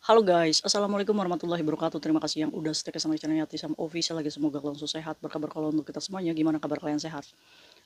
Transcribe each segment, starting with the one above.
Halo guys, Assalamualaikum warahmatullahi wabarakatuh Terima kasih yang udah stay sama channelnya Tisam Official lagi Semoga langsung sehat, berkabar kalau untuk kita semuanya Gimana kabar kalian sehat?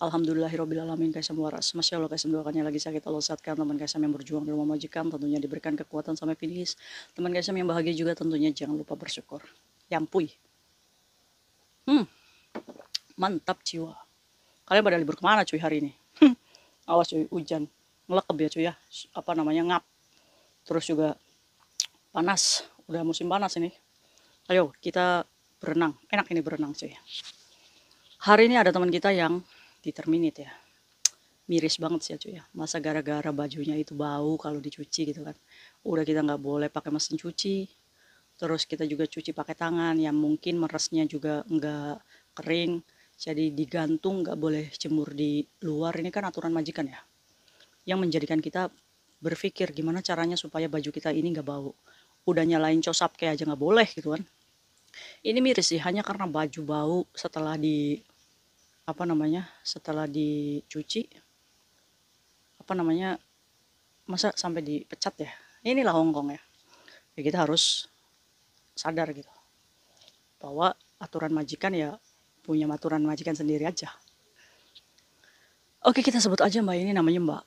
guys kaisam waras Masya Allah kaisam doakannya lagi sakit Allah sehatkan Teman kaisam yang berjuang di rumah majikan Tentunya diberikan kekuatan sampai finish Teman kaisam yang bahagia juga tentunya jangan lupa bersyukur Yampui Hmm Mantap jiwa Kalian pada libur kemana cuy hari ini? Awas cuy hujan Ngelekeb ya cuy ya Apa namanya ngap Terus juga panas udah musim panas ini ayo kita berenang enak ini berenang cuy hari ini ada teman kita yang di diterminit ya miris banget sih ya cuy ya masa gara-gara bajunya itu bau kalau dicuci gitu kan udah kita nggak boleh pakai mesin cuci terus kita juga cuci pakai tangan yang mungkin meresnya juga nggak kering jadi digantung nggak boleh jemur di luar ini kan aturan majikan ya yang menjadikan kita berpikir gimana caranya supaya baju kita ini nggak bau udah nyalain cosap kayak aja nggak boleh gitu kan ini miris sih hanya karena baju bau setelah di apa namanya setelah dicuci apa namanya masa sampai dipecat ya inilah Hongkong ya. ya kita harus sadar gitu bahwa aturan majikan ya punya aturan majikan sendiri aja oke kita sebut aja mbak ini namanya mbak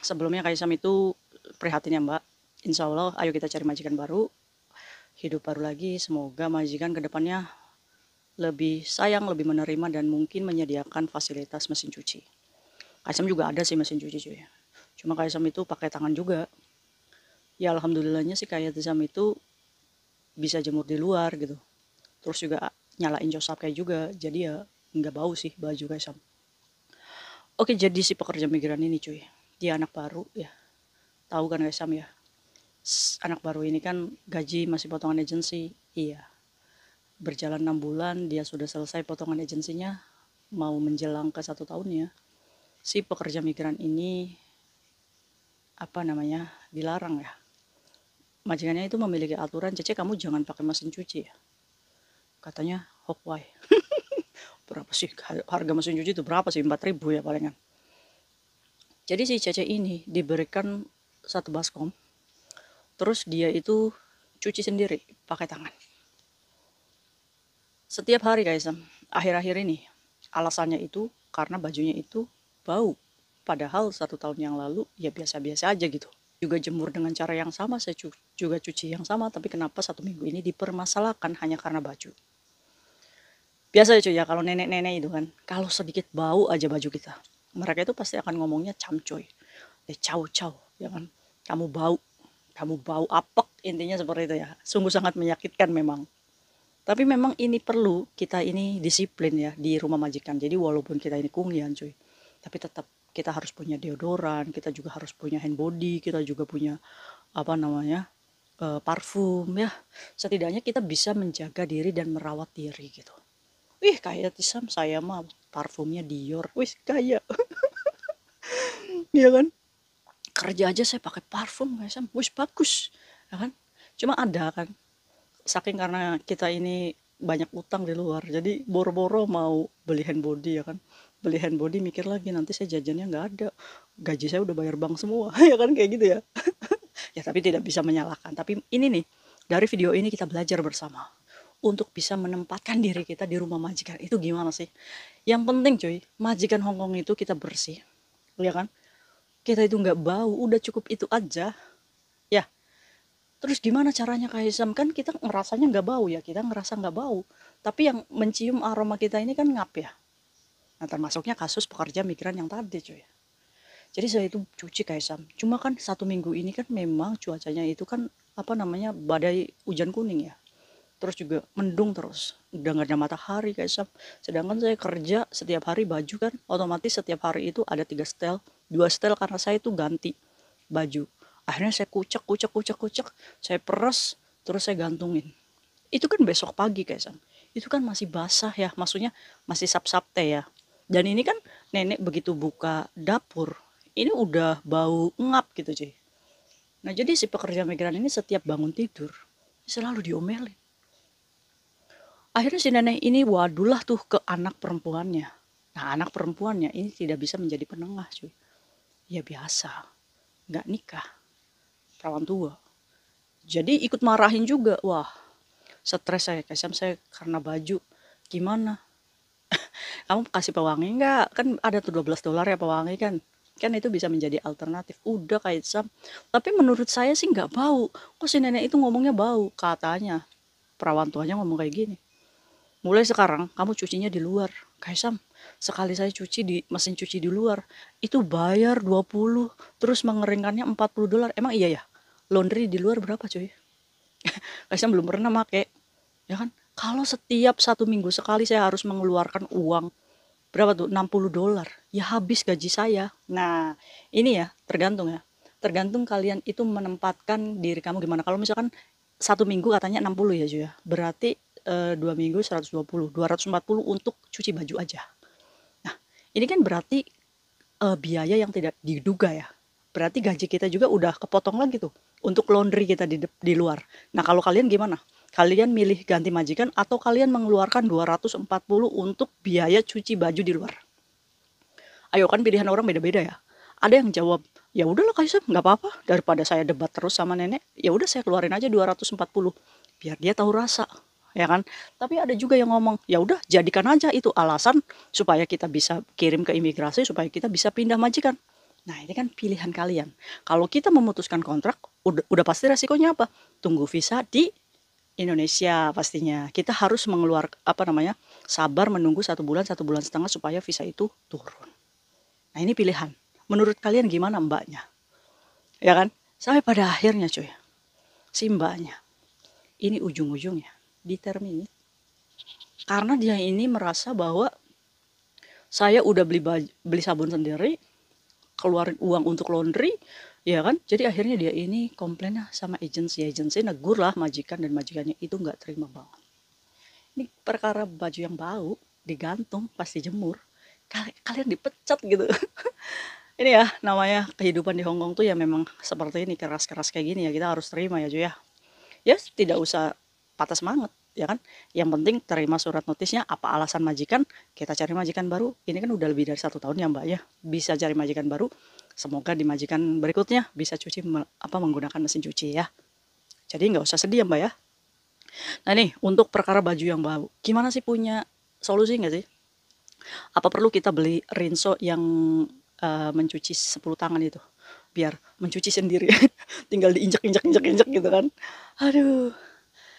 sebelumnya Kaisam itu prihatin ya mbak insya Allah ayo kita cari majikan baru hidup baru lagi semoga majikan kedepannya lebih sayang lebih menerima dan mungkin menyediakan fasilitas mesin cuci Kaisam juga ada sih mesin cuci cuy cuma Kaisam itu pakai tangan juga ya alhamdulillahnya sih Kaisam itu bisa jemur di luar gitu terus juga nyalain josap kayak juga jadi ya nggak bau sih baju Kaisam oke jadi si pekerja migran ini cuy dia anak baru ya tahu kan Kaisam ya anak baru ini kan gaji masih potongan agensi iya berjalan enam bulan dia sudah selesai potongan agensinya mau menjelang ke satu tahun ya si pekerja migran ini apa namanya dilarang ya majikannya itu memiliki aturan cece kamu jangan pakai mesin cuci ya katanya Hokwai berapa sih harga mesin cuci itu berapa sih 4000 ya palingan jadi si Cece ini diberikan satu baskom Terus dia itu cuci sendiri pakai tangan. Setiap hari guys, akhir-akhir ini alasannya itu karena bajunya itu bau. Padahal satu tahun yang lalu ya biasa-biasa aja gitu. Juga jemur dengan cara yang sama, saya cu juga cuci yang sama. Tapi kenapa satu minggu ini dipermasalahkan hanya karena baju. Biasa ya cuy ya kalau nenek-nenek itu kan. Kalau sedikit bau aja baju kita. Mereka itu pasti akan ngomongnya camcoy. Ya eh, caw-caw ya kan. Kamu bau kamu bau apek intinya seperti itu ya sungguh sangat menyakitkan memang tapi memang ini perlu kita ini disiplin ya di rumah majikan jadi walaupun kita ini kungian cuy tapi tetap kita harus punya deodoran kita juga harus punya hand body kita juga punya apa namanya eh, parfum ya setidaknya kita bisa menjaga diri dan merawat diri gitu wih kayak Tisam saya mah parfumnya Dior wih kaya iya kan kerja aja saya pakai parfum guys bus bagus ya kan cuma ada kan saking karena kita ini banyak utang di luar jadi boro-boro mau beli hand body ya kan beli hand body mikir lagi nanti saya jajannya nggak ada gaji saya udah bayar bank semua ya kan kayak gitu ya ya tapi tidak bisa menyalahkan tapi ini nih dari video ini kita belajar bersama untuk bisa menempatkan diri kita di rumah majikan itu gimana sih yang penting cuy majikan Hongkong itu kita bersih ya kan kita itu nggak bau udah cukup itu aja ya terus gimana caranya kaisam kan kita ngerasanya nggak bau ya kita ngerasa nggak bau tapi yang mencium aroma kita ini kan ngap ya nah termasuknya kasus pekerja migran yang tadi cuy jadi saya itu cuci kaisam. cuma kan satu minggu ini kan memang cuacanya itu kan apa namanya badai hujan kuning ya terus juga mendung terus udah nggak ada matahari kaisam. sedangkan saya kerja setiap hari baju kan otomatis setiap hari itu ada tiga setel dua setel karena saya itu ganti baju akhirnya saya kucek kucek kucek kucek saya peres terus saya gantungin itu kan besok pagi kayak sang itu kan masih basah ya maksudnya masih sap sap teh ya dan ini kan nenek begitu buka dapur ini udah bau ngap gitu cuy nah jadi si pekerja migran ini setiap bangun tidur selalu diomelin akhirnya si nenek ini wadulah tuh ke anak perempuannya nah anak perempuannya ini tidak bisa menjadi penengah cuy ya biasa nggak nikah perawan tua jadi ikut marahin juga wah stres saya kasihan saya karena baju gimana kamu kasih pewangi nggak kan ada tuh 12 dolar ya pewangi kan kan itu bisa menjadi alternatif udah kayak sam tapi menurut saya sih nggak bau kok si nenek itu ngomongnya bau katanya perawan tuanya ngomong kayak gini mulai sekarang kamu cucinya di luar. Kaisam, sekali saya cuci di mesin cuci di luar, itu bayar 20, terus mengeringkannya 40 dolar. Emang iya ya? Laundry di luar berapa cuy? Kaisam belum pernah make. Ya kan? Kalau setiap satu minggu sekali saya harus mengeluarkan uang berapa tuh 60 dolar ya habis gaji saya nah ini ya tergantung ya tergantung kalian itu menempatkan diri kamu gimana kalau misalkan satu minggu katanya 60 ya cuy ya berarti Eh, dua minggu 120 240 untuk cuci baju aja nah ini kan berarti uh, biaya yang tidak diduga ya berarti gaji kita juga udah kepotong lagi tuh untuk laundry kita di, di luar nah kalau kalian gimana kalian milih ganti majikan atau kalian mengeluarkan 240 untuk biaya cuci baju di luar ayo kan pilihan orang beda-beda ya ada yang jawab ya udahlah Kaisar nggak apa-apa daripada saya debat terus sama nenek ya udah saya keluarin aja 240 biar dia tahu rasa ya kan? Tapi ada juga yang ngomong, ya udah jadikan aja itu alasan supaya kita bisa kirim ke imigrasi supaya kita bisa pindah majikan. Nah, ini kan pilihan kalian. Kalau kita memutuskan kontrak, udah, udah pasti resikonya apa? Tunggu visa di Indonesia pastinya. Kita harus mengeluarkan apa namanya? sabar menunggu satu bulan, satu bulan setengah supaya visa itu turun. Nah, ini pilihan. Menurut kalian gimana mbaknya? Ya kan? Sampai pada akhirnya cuy, si ini ujung-ujungnya determinis karena dia ini merasa bahwa saya udah beli beli sabun sendiri keluarin uang untuk laundry ya kan jadi akhirnya dia ini komplain ah, sama agensi agensi negur lah majikan dan majikannya itu nggak terima banget ini perkara baju yang bau digantung pasti jemur kalian, dipecat gitu ini ya namanya kehidupan di Hongkong tuh ya memang seperti ini keras-keras kayak gini ya kita harus terima ya Jo ya yes tidak usah patah semangat ya kan yang penting terima surat notisnya apa alasan majikan kita cari majikan baru ini kan udah lebih dari satu tahun ya mbak ya bisa cari majikan baru semoga di majikan berikutnya bisa cuci apa menggunakan mesin cuci ya jadi nggak usah sedih ya mbak ya nah nih untuk perkara baju yang bau gimana sih punya solusi nggak sih apa perlu kita beli rinso yang uh, mencuci 10 tangan itu biar mencuci sendiri tinggal diinjak injak injak injak gitu kan aduh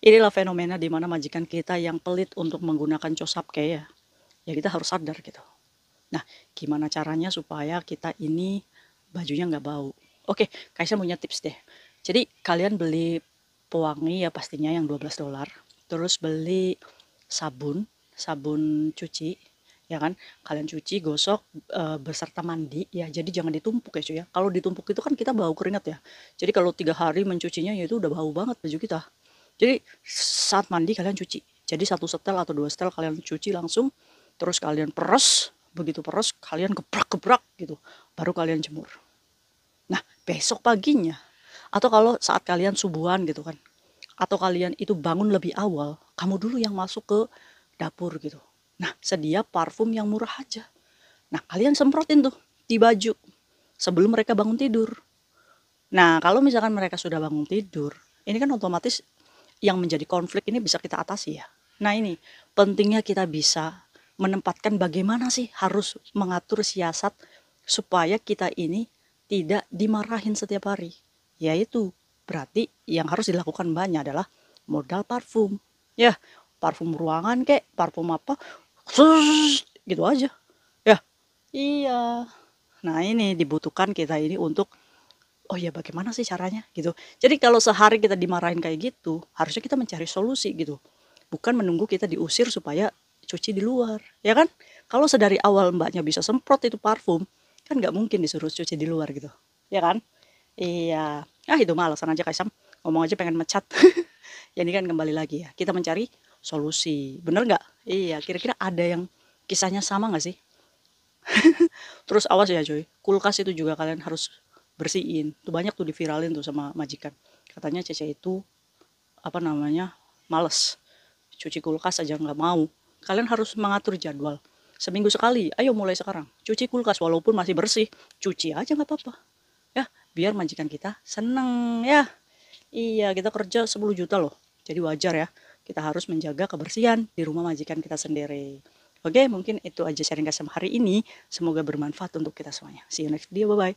Inilah fenomena di mana majikan kita yang pelit untuk menggunakan kayak ya. Ya kita harus sadar gitu. Nah, gimana caranya supaya kita ini bajunya nggak bau? Oke, Kaisa punya tips deh. Jadi kalian beli pewangi ya pastinya yang 12 dolar. Terus beli sabun, sabun cuci ya kan kalian cuci gosok e, eh, beserta mandi ya jadi jangan ditumpuk ya cuy ya kalau ditumpuk itu kan kita bau keringat ya jadi kalau tiga hari mencucinya ya itu udah bau banget baju kita jadi saat mandi kalian cuci. Jadi satu setel atau dua setel kalian cuci langsung. Terus kalian peres. Begitu peres kalian gebrak-gebrak gitu. Baru kalian jemur. Nah besok paginya. Atau kalau saat kalian subuhan gitu kan. Atau kalian itu bangun lebih awal. Kamu dulu yang masuk ke dapur gitu. Nah sedia parfum yang murah aja. Nah kalian semprotin tuh di baju. Sebelum mereka bangun tidur. Nah, kalau misalkan mereka sudah bangun tidur, ini kan otomatis yang menjadi konflik ini bisa kita atasi ya. Nah ini pentingnya kita bisa menempatkan bagaimana sih harus mengatur siasat supaya kita ini tidak dimarahin setiap hari. Yaitu berarti yang harus dilakukan banyak adalah modal parfum. Ya, parfum ruangan kek, parfum apa, gitu aja. Ya, iya. Nah ini dibutuhkan kita ini untuk oh ya bagaimana sih caranya gitu jadi kalau sehari kita dimarahin kayak gitu harusnya kita mencari solusi gitu bukan menunggu kita diusir supaya cuci di luar ya kan kalau sedari awal mbaknya bisa semprot itu parfum kan nggak mungkin disuruh cuci di luar gitu ya kan iya ah itu mah alasan aja Kaisam ngomong aja pengen mecat ya ini kan kembali lagi ya kita mencari solusi bener nggak iya kira-kira ada yang kisahnya sama nggak sih terus awas ya cuy kulkas itu juga kalian harus bersihin tuh banyak tuh diviralin tuh sama majikan katanya Cece itu apa namanya males cuci kulkas aja nggak mau kalian harus mengatur jadwal seminggu sekali ayo mulai sekarang cuci kulkas walaupun masih bersih cuci aja nggak apa-apa ya biar majikan kita seneng ya iya kita kerja 10 juta loh jadi wajar ya kita harus menjaga kebersihan di rumah majikan kita sendiri oke mungkin itu aja sharing kasih hari ini semoga bermanfaat untuk kita semuanya see you next video bye bye